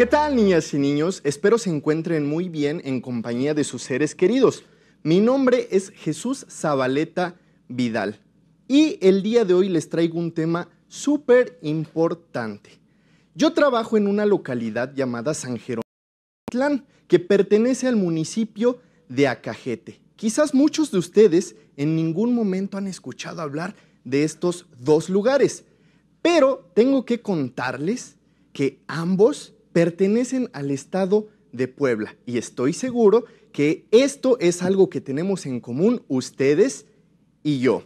¿Qué tal niñas y niños? Espero se encuentren muy bien en compañía de sus seres queridos. Mi nombre es Jesús Zabaleta Vidal y el día de hoy les traigo un tema súper importante. Yo trabajo en una localidad llamada San Jerónimo, que pertenece al municipio de Acajete. Quizás muchos de ustedes en ningún momento han escuchado hablar de estos dos lugares, pero tengo que contarles que ambos pertenecen al Estado de Puebla. Y estoy seguro que esto es algo que tenemos en común ustedes y yo.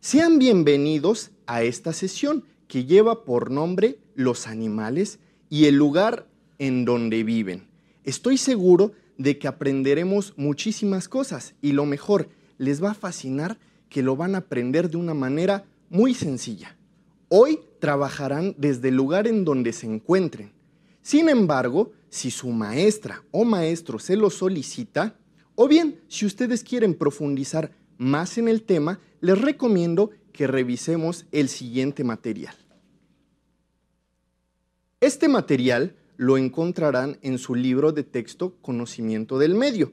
Sean bienvenidos a esta sesión que lleva por nombre los animales y el lugar en donde viven. Estoy seguro de que aprenderemos muchísimas cosas y lo mejor, les va a fascinar que lo van a aprender de una manera muy sencilla. Hoy trabajarán desde el lugar en donde se encuentren, sin embargo, si su maestra o maestro se lo solicita, o bien si ustedes quieren profundizar más en el tema, les recomiendo que revisemos el siguiente material. Este material lo encontrarán en su libro de texto Conocimiento del Medio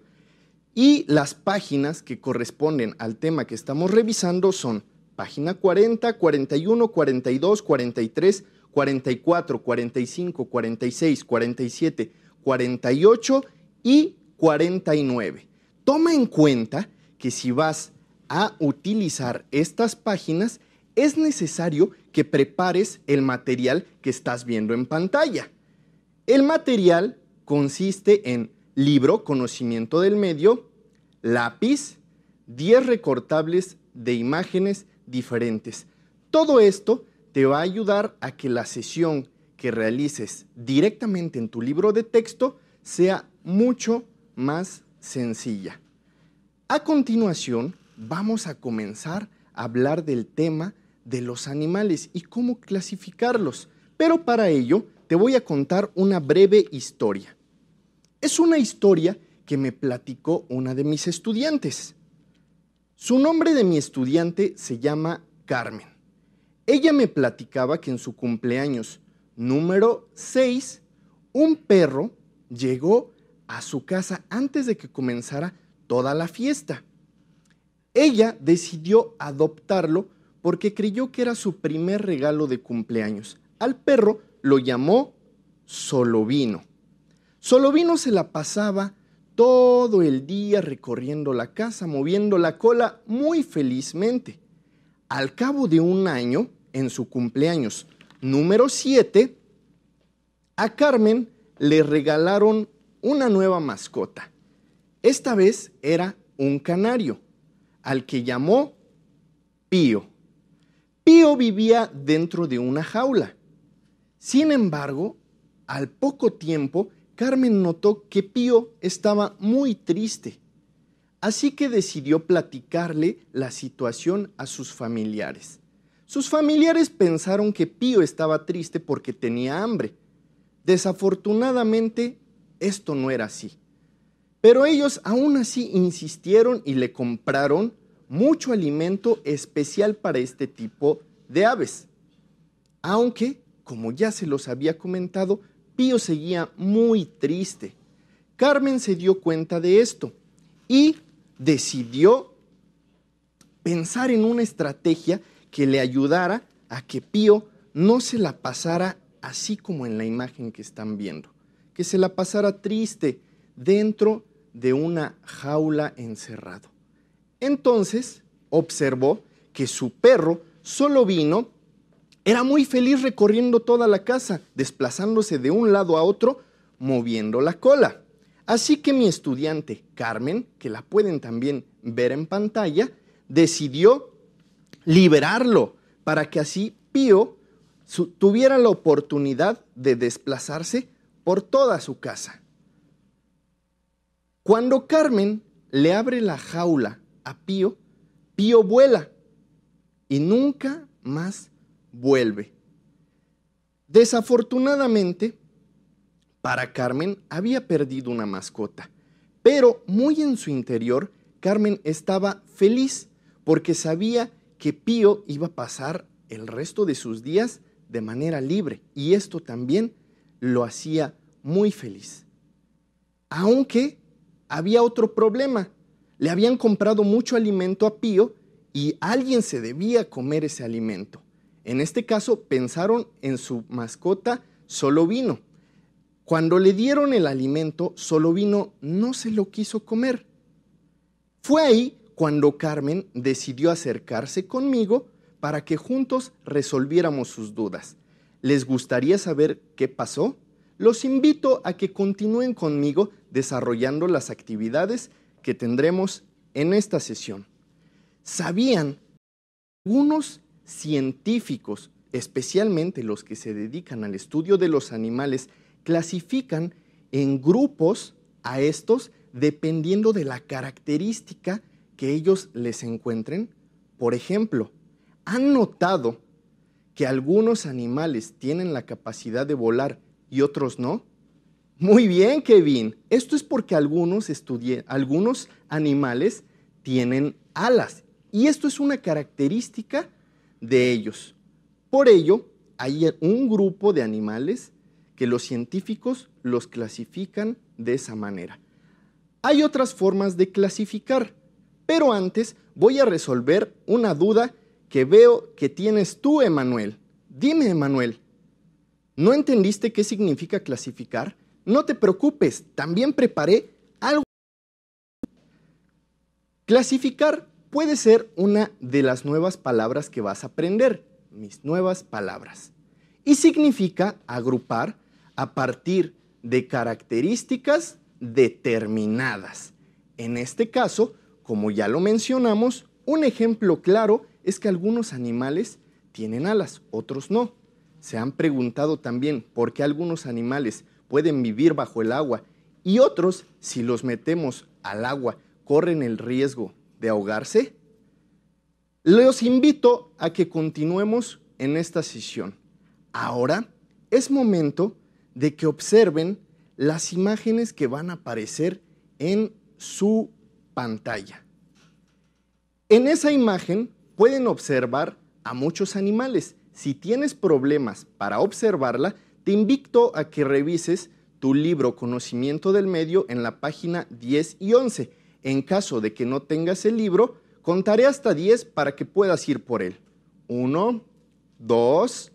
y las páginas que corresponden al tema que estamos revisando son página 40, 41, 42, 43, 44, 45, 46, 47, 48 y 49. Toma en cuenta que si vas a utilizar estas páginas, es necesario que prepares el material que estás viendo en pantalla. El material consiste en libro, conocimiento del medio, lápiz, 10 recortables de imágenes diferentes. Todo esto te va a ayudar a que la sesión que realices directamente en tu libro de texto sea mucho más sencilla. A continuación, vamos a comenzar a hablar del tema de los animales y cómo clasificarlos, pero para ello te voy a contar una breve historia. Es una historia que me platicó una de mis estudiantes. Su nombre de mi estudiante se llama Carmen. Ella me platicaba que en su cumpleaños número 6, un perro llegó a su casa antes de que comenzara toda la fiesta. Ella decidió adoptarlo porque creyó que era su primer regalo de cumpleaños. Al perro lo llamó Solovino. Solovino se la pasaba todo el día recorriendo la casa, moviendo la cola muy felizmente. Al cabo de un año, en su cumpleaños. Número 7, a Carmen le regalaron una nueva mascota. Esta vez era un canario, al que llamó Pío. Pío vivía dentro de una jaula. Sin embargo, al poco tiempo, Carmen notó que Pío estaba muy triste, así que decidió platicarle la situación a sus familiares. Sus familiares pensaron que Pío estaba triste porque tenía hambre. Desafortunadamente, esto no era así. Pero ellos aún así insistieron y le compraron mucho alimento especial para este tipo de aves. Aunque, como ya se los había comentado, Pío seguía muy triste. Carmen se dio cuenta de esto y decidió pensar en una estrategia que le ayudara a que Pío no se la pasara así como en la imagen que están viendo, que se la pasara triste dentro de una jaula encerrado. Entonces observó que su perro solo vino, era muy feliz recorriendo toda la casa, desplazándose de un lado a otro, moviendo la cola. Así que mi estudiante Carmen, que la pueden también ver en pantalla, decidió liberarlo, para que así Pío tuviera la oportunidad de desplazarse por toda su casa. Cuando Carmen le abre la jaula a Pío, Pío vuela y nunca más vuelve. Desafortunadamente, para Carmen había perdido una mascota, pero muy en su interior, Carmen estaba feliz porque sabía que Pío iba a pasar el resto de sus días de manera libre y esto también lo hacía muy feliz. Aunque había otro problema. Le habían comprado mucho alimento a Pío y alguien se debía comer ese alimento. En este caso pensaron en su mascota Solo Vino. Cuando le dieron el alimento, Solo Vino no se lo quiso comer. Fue ahí cuando Carmen decidió acercarse conmigo para que juntos resolviéramos sus dudas. ¿Les gustaría saber qué pasó? Los invito a que continúen conmigo desarrollando las actividades que tendremos en esta sesión. ¿Sabían algunos científicos, especialmente los que se dedican al estudio de los animales, clasifican en grupos a estos dependiendo de la característica que ellos les encuentren? Por ejemplo, ¿han notado que algunos animales tienen la capacidad de volar y otros no? Muy bien, Kevin. Esto es porque algunos, algunos animales tienen alas y esto es una característica de ellos. Por ello, hay un grupo de animales que los científicos los clasifican de esa manera. Hay otras formas de clasificar. Pero antes voy a resolver una duda que veo que tienes tú, Emanuel. Dime, Emanuel, ¿no entendiste qué significa clasificar? No te preocupes, también preparé algo. Clasificar puede ser una de las nuevas palabras que vas a aprender, mis nuevas palabras. Y significa agrupar a partir de características determinadas. En este caso, como ya lo mencionamos, un ejemplo claro es que algunos animales tienen alas, otros no. Se han preguntado también por qué algunos animales pueden vivir bajo el agua y otros, si los metemos al agua, corren el riesgo de ahogarse. Los invito a que continuemos en esta sesión. Ahora es momento de que observen las imágenes que van a aparecer en su pantalla. En esa imagen pueden observar a muchos animales. Si tienes problemas para observarla, te invito a que revises tu libro Conocimiento del Medio en la página 10 y 11. En caso de que no tengas el libro, contaré hasta 10 para que puedas ir por él. 1, 2,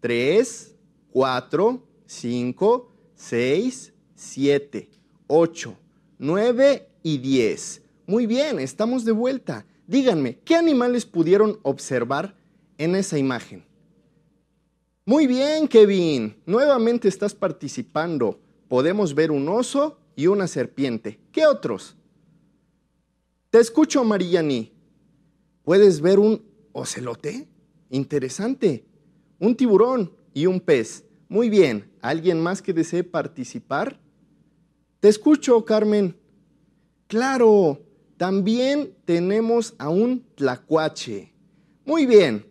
3, 4, 5, 6, 7, 8, 9 y 10. Muy bien, estamos de vuelta. Díganme, ¿qué animales pudieron observar en esa imagen? Muy bien, Kevin. Nuevamente estás participando. Podemos ver un oso y una serpiente. ¿Qué otros? Te escucho, Mariani. ¿Puedes ver un ocelote? Interesante. Un tiburón y un pez. Muy bien. ¿Alguien más que desee participar? Te escucho, Carmen. Claro, también tenemos a un tlacuache. Muy bien,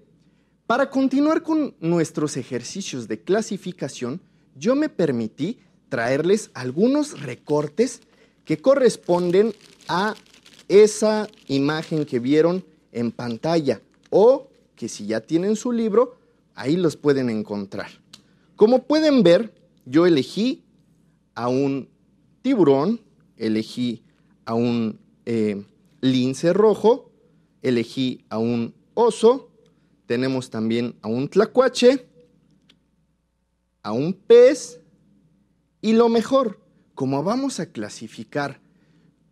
para continuar con nuestros ejercicios de clasificación, yo me permití traerles algunos recortes que corresponden a esa imagen que vieron en pantalla o que si ya tienen su libro, ahí los pueden encontrar. Como pueden ver, yo elegí a un tiburón, elegí a un eh, lince rojo, elegí a un oso, tenemos también a un tlacuache, a un pez y lo mejor, como vamos a clasificar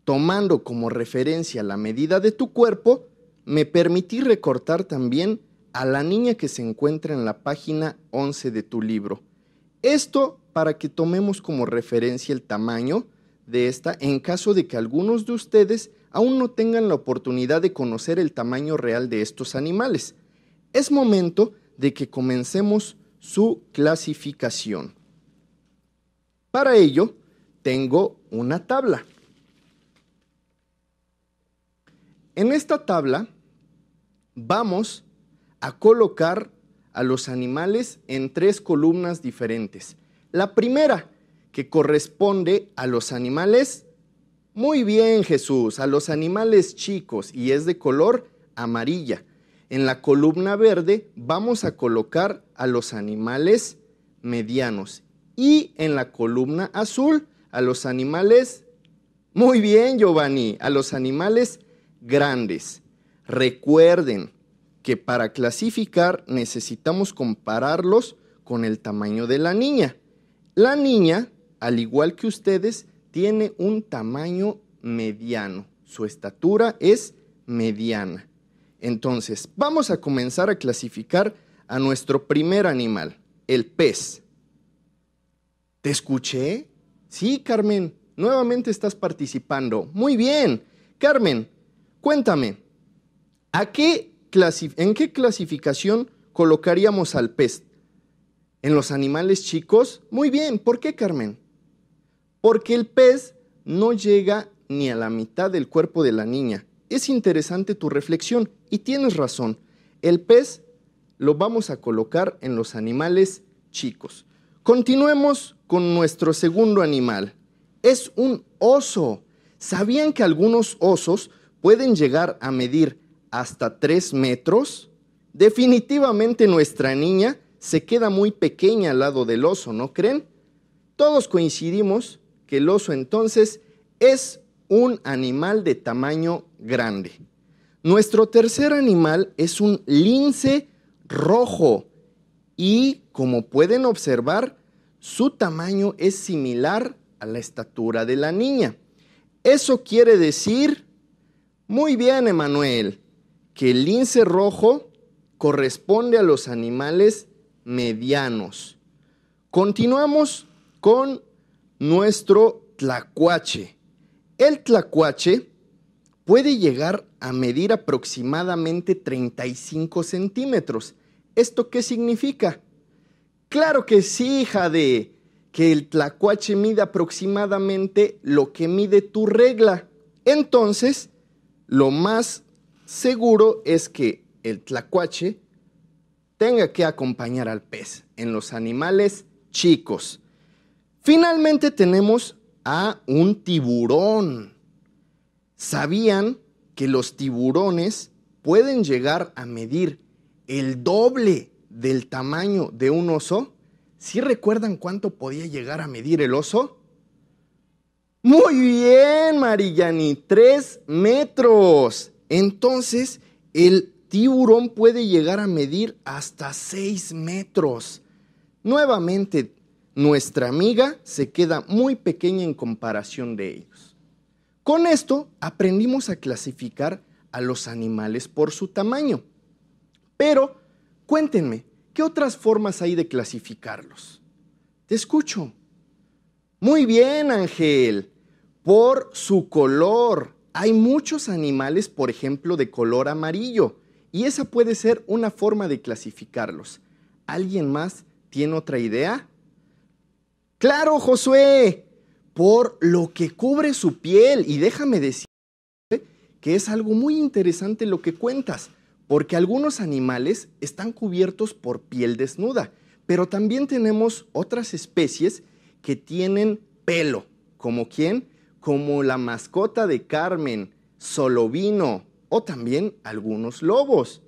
tomando como referencia la medida de tu cuerpo, me permití recortar también a la niña que se encuentra en la página 11 de tu libro. Esto para que tomemos como referencia el tamaño, de esta en caso de que algunos de ustedes aún no tengan la oportunidad de conocer el tamaño real de estos animales. Es momento de que comencemos su clasificación. Para ello, tengo una tabla. En esta tabla vamos a colocar a los animales en tres columnas diferentes. La primera que corresponde a los animales. Muy bien, Jesús, a los animales chicos y es de color amarilla. En la columna verde vamos a colocar a los animales medianos y en la columna azul a los animales, muy bien Giovanni, a los animales grandes. Recuerden que para clasificar necesitamos compararlos con el tamaño de la niña. La niña al igual que ustedes, tiene un tamaño mediano. Su estatura es mediana. Entonces, vamos a comenzar a clasificar a nuestro primer animal, el pez. ¿Te escuché? Sí, Carmen, nuevamente estás participando. Muy bien. Carmen, cuéntame, ¿en qué clasificación colocaríamos al pez? ¿En los animales chicos? Muy bien, ¿por qué, Carmen? porque el pez no llega ni a la mitad del cuerpo de la niña. Es interesante tu reflexión y tienes razón. El pez lo vamos a colocar en los animales chicos. Continuemos con nuestro segundo animal. Es un oso. ¿Sabían que algunos osos pueden llegar a medir hasta 3 metros? Definitivamente nuestra niña se queda muy pequeña al lado del oso, ¿no creen? Todos coincidimos que el oso entonces es un animal de tamaño grande. Nuestro tercer animal es un lince rojo y como pueden observar, su tamaño es similar a la estatura de la niña. Eso quiere decir, muy bien Emanuel, que el lince rojo corresponde a los animales medianos. Continuamos con nuestro tlacuache. El tlacuache puede llegar a medir aproximadamente 35 centímetros. ¿Esto qué significa? Claro que sí, hija de...! que el tlacuache mide aproximadamente lo que mide tu regla. Entonces, lo más seguro es que el tlacuache tenga que acompañar al pez en los animales chicos. Finalmente tenemos a un tiburón. ¿Sabían que los tiburones pueden llegar a medir el doble del tamaño de un oso? ¿Sí recuerdan cuánto podía llegar a medir el oso? Muy bien, Marillani, tres metros. Entonces, el tiburón puede llegar a medir hasta seis metros. Nuevamente, nuestra amiga se queda muy pequeña en comparación de ellos. Con esto aprendimos a clasificar a los animales por su tamaño. Pero cuéntenme, ¿qué otras formas hay de clasificarlos? Te escucho. Muy bien, Ángel. Por su color. Hay muchos animales, por ejemplo, de color amarillo, y esa puede ser una forma de clasificarlos. ¿Alguien más tiene otra idea? Claro, Josué, por lo que cubre su piel. Y déjame decir que es algo muy interesante lo que cuentas, porque algunos animales están cubiertos por piel desnuda, pero también tenemos otras especies que tienen pelo, como quién, como la mascota de Carmen, solovino o también algunos lobos.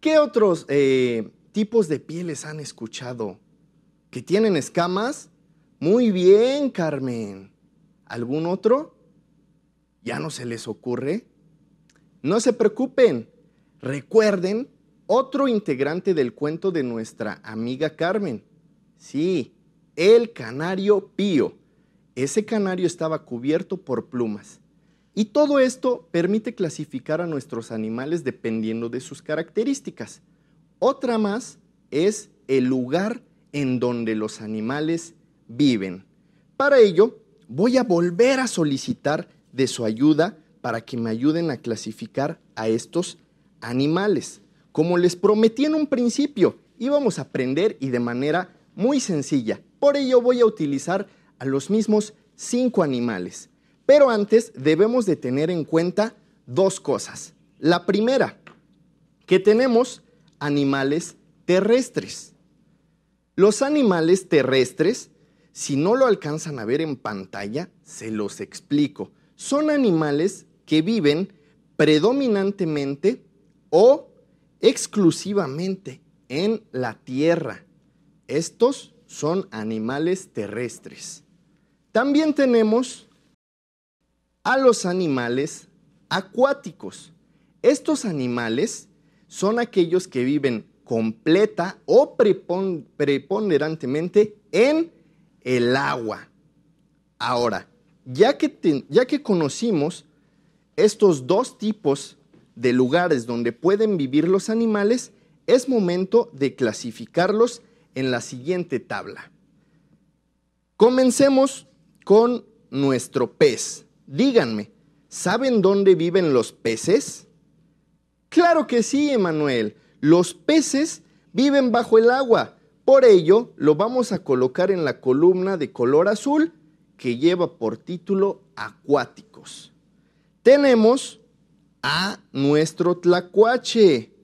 ¿Qué otros eh, tipos de pieles han escuchado? ¿Que tienen escamas? Muy bien, Carmen. ¿Algún otro? ¿Ya no se les ocurre? No se preocupen. Recuerden otro integrante del cuento de nuestra amiga Carmen. Sí, el canario pío. Ese canario estaba cubierto por plumas. Y todo esto permite clasificar a nuestros animales dependiendo de sus características. Otra más es el lugar en donde los animales viven. Para ello, voy a volver a solicitar de su ayuda para que me ayuden a clasificar a estos animales. Como les prometí en un principio, íbamos a aprender y de manera muy sencilla. Por ello voy a utilizar a los mismos cinco animales. Pero antes debemos de tener en cuenta dos cosas. La primera, que tenemos animales terrestres. Los animales terrestres si no lo alcanzan a ver en pantalla, se los explico. Son animales que viven predominantemente o exclusivamente en la tierra. Estos son animales terrestres. También tenemos a los animales acuáticos. Estos animales son aquellos que viven completa o preponderantemente en el agua. Ahora, ya que, ya que conocimos estos dos tipos de lugares donde pueden vivir los animales, es momento de clasificarlos en la siguiente tabla. Comencemos con nuestro pez. Díganme, ¿saben dónde viven los peces? Claro que sí, Emanuel. Los peces viven bajo el agua. Por ello, lo vamos a colocar en la columna de color azul que lleva por título Acuáticos. Tenemos a nuestro tlacuache.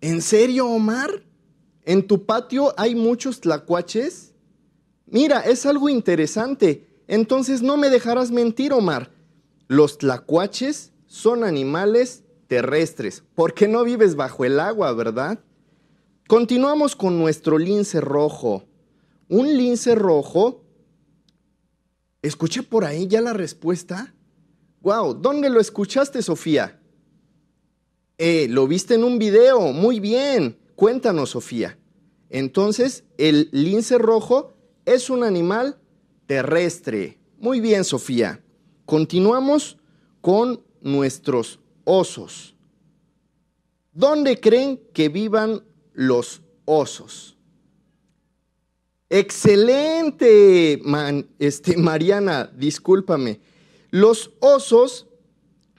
¿En serio, Omar? ¿En tu patio hay muchos tlacuaches? Mira, es algo interesante. Entonces no me dejarás mentir, Omar. Los tlacuaches son animales terrestres, porque no vives bajo el agua, ¿verdad? Continuamos con nuestro lince rojo. Un lince rojo. Escuché por ahí ya la respuesta. Wow, ¿dónde lo escuchaste, Sofía? Eh, lo viste en un video. Muy bien. Cuéntanos, Sofía. Entonces, el lince rojo es un animal terrestre. Muy bien, Sofía. Continuamos con nuestros osos. ¿Dónde creen que vivan los osos. Excelente, este, Mariana, discúlpame. Los osos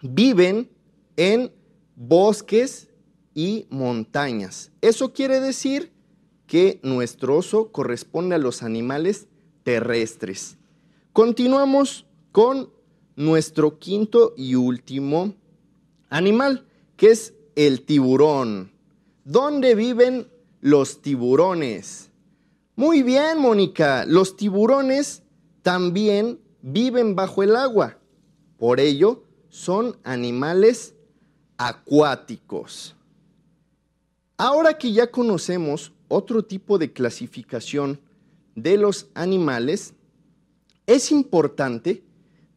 viven en bosques y montañas. Eso quiere decir que nuestro oso corresponde a los animales terrestres. Continuamos con nuestro quinto y último animal, que es el tiburón. ¿Dónde viven los tiburones? Muy bien, Mónica, los tiburones también viven bajo el agua. Por ello, son animales acuáticos. Ahora que ya conocemos otro tipo de clasificación de los animales, es importante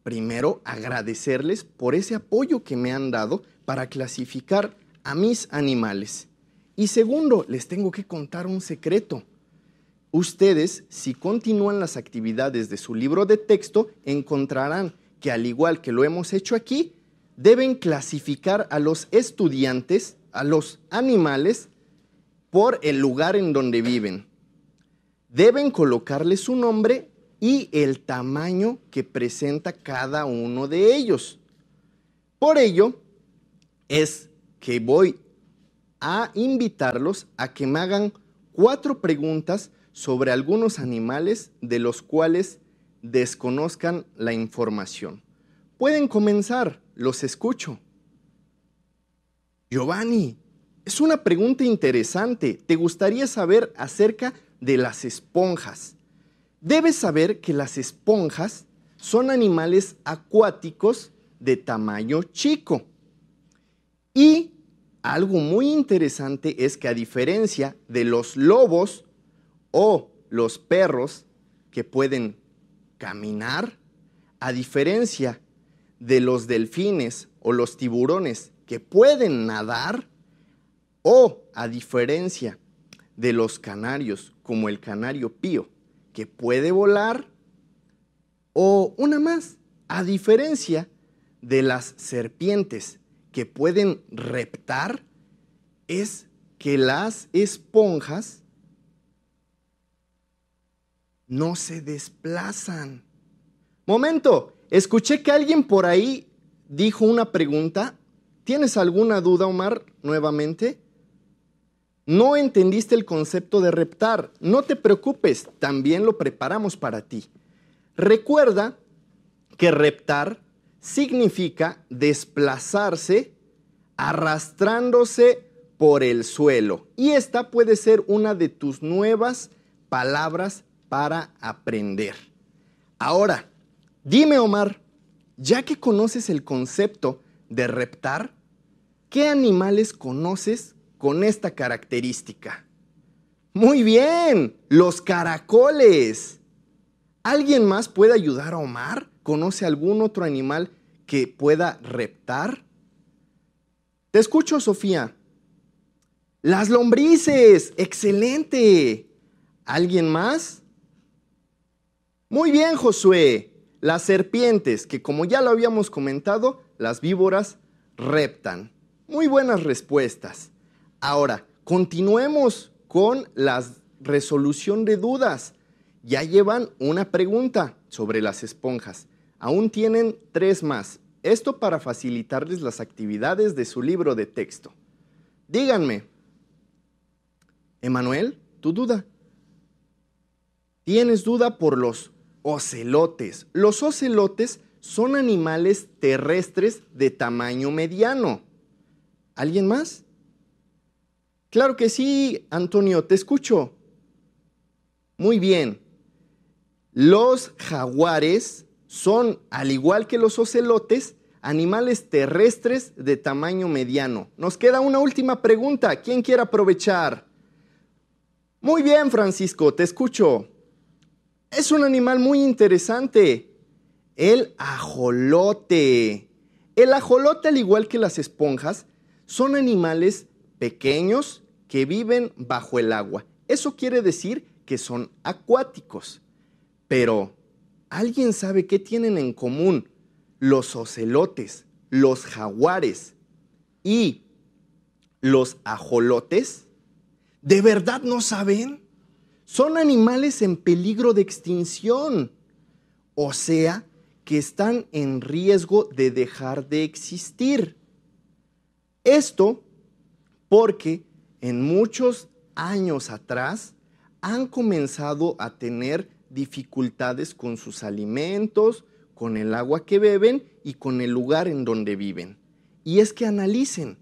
primero agradecerles por ese apoyo que me han dado para clasificar a mis animales. Y segundo, les tengo que contar un secreto. Ustedes, si continúan las actividades de su libro de texto, encontrarán que al igual que lo hemos hecho aquí, deben clasificar a los estudiantes, a los animales, por el lugar en donde viven. Deben colocarles su nombre y el tamaño que presenta cada uno de ellos. Por ello, es que voy a invitarlos a que me hagan cuatro preguntas sobre algunos animales de los cuales desconozcan la información. Pueden comenzar, los escucho. Giovanni, es una pregunta interesante. ¿Te gustaría saber acerca de las esponjas? Debes saber que las esponjas son animales acuáticos de tamaño chico y algo muy interesante es que a diferencia de los lobos o los perros que pueden caminar, a diferencia de los delfines o los tiburones que pueden nadar, o a diferencia de los canarios como el canario pío que puede volar, o una más, a diferencia de las serpientes que pueden reptar es que las esponjas no se desplazan. Momento, escuché que alguien por ahí dijo una pregunta. ¿Tienes alguna duda, Omar, nuevamente? No entendiste el concepto de reptar. No te preocupes, también lo preparamos para ti. Recuerda que reptar significa desplazarse arrastrándose por el suelo. Y esta puede ser una de tus nuevas palabras para aprender. Ahora, dime Omar, ya que conoces el concepto de reptar, ¿qué animales conoces con esta característica? Muy bien, los caracoles. ¿Alguien más puede ayudar a Omar? ¿Conoce algún otro animal que pueda reptar? Te escucho, Sofía. Las lombrices, excelente. ¿Alguien más? Muy bien, Josué. Las serpientes, que como ya lo habíamos comentado, las víboras reptan. Muy buenas respuestas. Ahora, continuemos con la resolución de dudas. Ya llevan una pregunta sobre las esponjas. Aún tienen tres más, esto para facilitarles las actividades de su libro de texto. Díganme, Emanuel, tu duda. Tienes duda por los ocelotes. Los ocelotes son animales terrestres de tamaño mediano. ¿Alguien más? Claro que sí, Antonio, te escucho. Muy bien. Los jaguares son, al igual que los ocelotes, animales terrestres de tamaño mediano. Nos queda una última pregunta. ¿Quién quiere aprovechar? Muy bien, Francisco, te escucho. Es un animal muy interesante. El ajolote. El ajolote, al igual que las esponjas, son animales pequeños que viven bajo el agua. Eso quiere decir que son acuáticos. Pero ¿Alguien sabe qué tienen en común los ocelotes, los jaguares y los ajolotes? ¿De verdad no saben? Son animales en peligro de extinción, o sea, que están en riesgo de dejar de existir. Esto porque en muchos años atrás han comenzado a tener dificultades con sus alimentos, con el agua que beben y con el lugar en donde viven. Y es que analicen.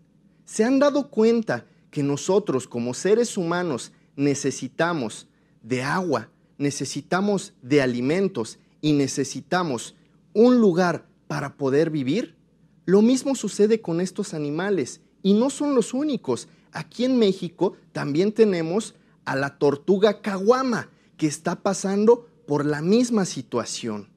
¿Se han dado cuenta que nosotros como seres humanos necesitamos de agua, necesitamos de alimentos y necesitamos un lugar para poder vivir? Lo mismo sucede con estos animales y no son los únicos. Aquí en México también tenemos a la tortuga caguama, que está pasando por la misma situación.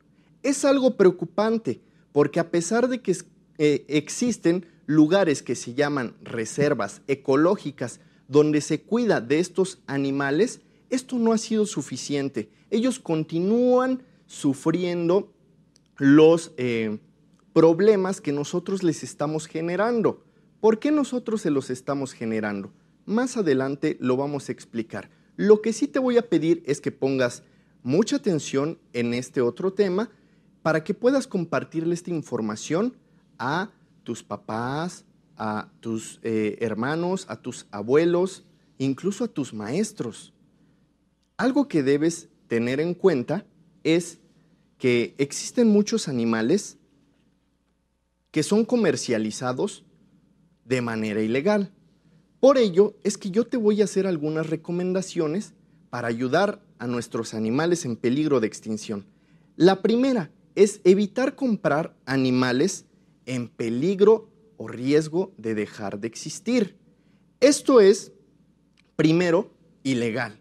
Es algo preocupante porque a pesar de que eh, existen lugares que se llaman reservas ecológicas donde se cuida de estos animales, esto no ha sido suficiente. Ellos continúan sufriendo los eh, problemas que nosotros les estamos generando. ¿Por qué nosotros se los estamos generando? Más adelante lo vamos a explicar. Lo que sí te voy a pedir es que pongas mucha atención en este otro tema para que puedas compartirle esta información a tus papás, a tus eh, hermanos, a tus abuelos, incluso a tus maestros. Algo que debes tener en cuenta es que existen muchos animales que son comercializados de manera ilegal. Por ello es que yo te voy a hacer algunas recomendaciones para ayudar a nuestros animales en peligro de extinción. La primera es evitar comprar animales en peligro o riesgo de dejar de existir. Esto es, primero, ilegal.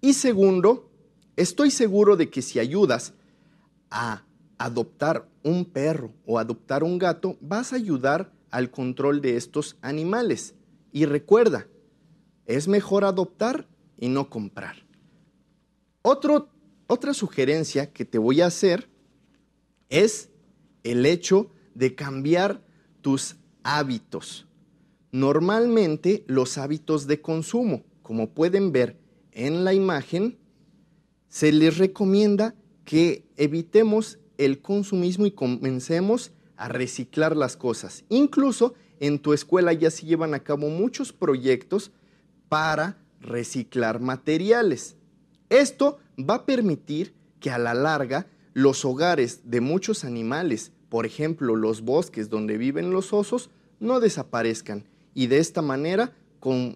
Y segundo, estoy seguro de que si ayudas a adoptar un perro o adoptar un gato, vas a ayudar al control de estos animales. Y recuerda, es mejor adoptar y no comprar. otra sugerencia que te voy a hacer es el hecho de cambiar tus hábitos. Normalmente los hábitos de consumo, como pueden ver en la imagen, se les recomienda que evitemos el consumismo y comencemos a reciclar las cosas. Incluso en tu escuela ya se llevan a cabo muchos proyectos para reciclar materiales. Esto va a permitir que a la larga los hogares de muchos animales, por ejemplo los bosques donde viven los osos, no desaparezcan y de esta manera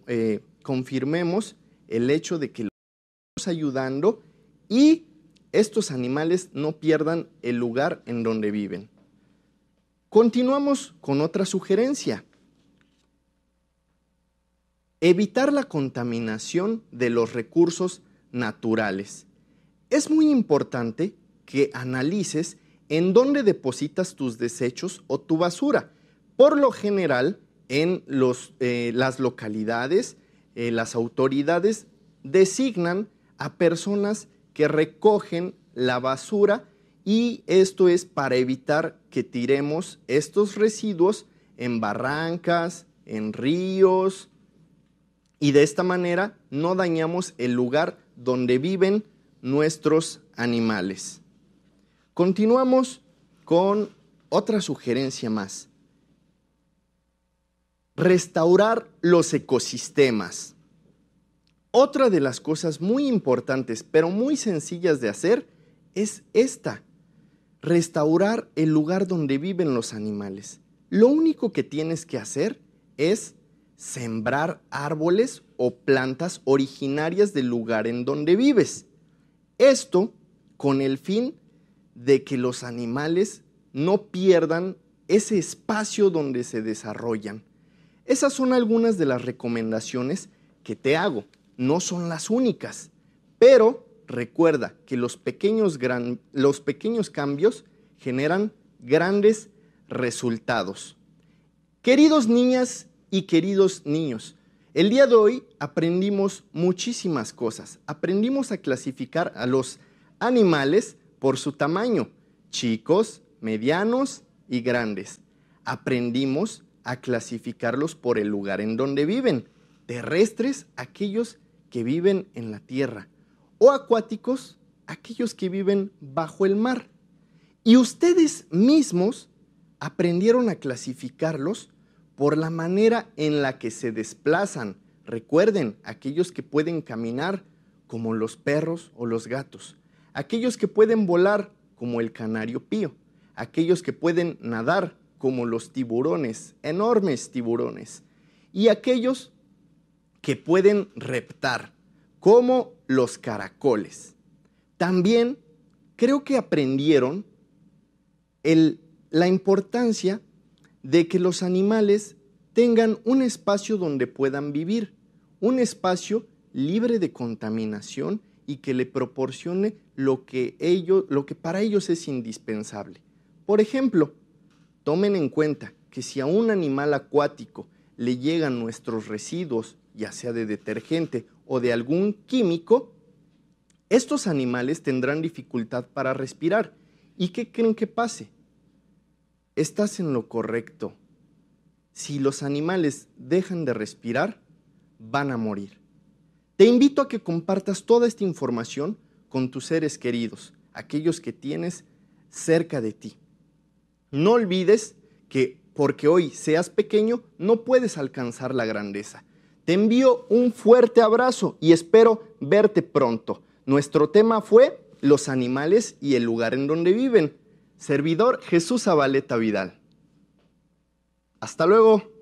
eh, confirmemos el hecho de que los estamos ayudando y estos animales no pierdan el lugar en donde viven. Continuamos con otra sugerencia. Evitar la contaminación de los recursos naturales. Es muy importante que analices en dónde depositas tus desechos o tu basura. Por lo general, en eh, las localidades, eh, las autoridades designan a personas que recogen la basura y esto es para evitar que tiremos estos residuos en barrancas, en ríos y de esta manera no dañamos el lugar donde viven nuestros animales. Continuamos con otra sugerencia más. Restaurar los ecosistemas. Otra de las cosas muy importantes, pero muy sencillas de hacer, es esta restaurar el lugar donde viven los animales. Lo único que tienes que hacer es sembrar árboles o plantas originarias del lugar en donde vives. Esto con el fin de que los animales no pierdan ese espacio donde se desarrollan. Esas son algunas de las recomendaciones que te hago. No son las únicas, pero recuerda que los pequeños, cambios generan grandes resultados. Queridos niñas y queridos niños, el día de hoy aprendimos muchísimas cosas. Aprendimos a clasificar a los animales por su tamaño, chicos, medianos y grandes. Aprendimos a clasificarlos por el lugar en donde viven, terrestres aquellos que viven en la tierra, o acuáticos aquellos que viven bajo el mar. Y ustedes mismos aprendieron a clasificarlos por la manera en la que se desplazan. Recuerden, aquellos que pueden caminar como los perros o los gatos, aquellos que pueden volar como el canario pío, aquellos que pueden nadar como los tiburones, enormes tiburones, y aquellos que pueden reptar, como los caracoles. También creo que aprendieron la importancia de que los animales tengan un espacio donde puedan vivir, un espacio libre de contaminación y que le proporcione lo que, ellos, lo que para ellos es indispensable. Por ejemplo, tomen en cuenta que si a un animal acuático le llegan nuestros residuos, ya sea de detergente o de algún químico, estos animales tendrán dificultad para respirar. ¿Y qué creen que pase? Estás en lo correcto. Si los animales dejan de respirar, van a morir. Te invito a que compartas toda esta información con tus seres queridos, aquellos que tienes cerca de ti. No olvides que porque hoy seas pequeño, no puedes alcanzar la grandeza. Te envío un fuerte abrazo y espero verte pronto. Nuestro tema fue los animales y el lugar en donde viven. Servidor Jesús Abaleta Vidal. Hasta luego.